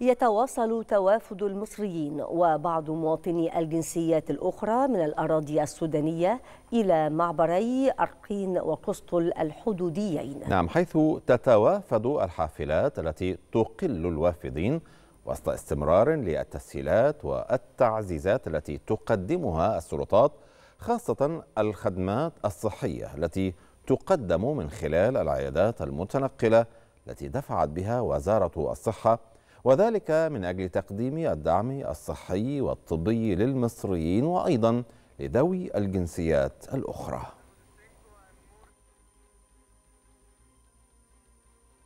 يتواصل توافد المصريين وبعض مواطني الجنسيات الأخرى من الأراضي السودانية إلى معبري أرقين وقسطل الحدوديين نعم حيث تتوافد الحافلات التي تقل الوافدين وسط استمرار للتسهيلات والتعزيزات التي تقدمها السلطات خاصة الخدمات الصحية التي تقدم من خلال العيادات المتنقلة التي دفعت بها وزارة الصحة وذلك من أجل تقديم الدعم الصحي والطبي للمصريين وأيضا لذوي الجنسيات الأخرى